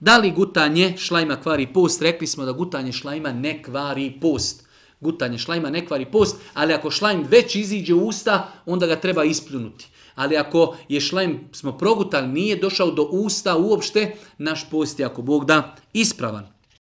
Da li gutanje šlajma kvari post? Rekli smo da gutanje šlajma ne kvari post. Gutanje šlajma ne kvari post, ali ako šlajm već iziđe u usta, onda ga treba ispljunuti. Ali ako je šlajm smo progutali, nije došao do usta uopšte, naš post je ako Bog da ispravan.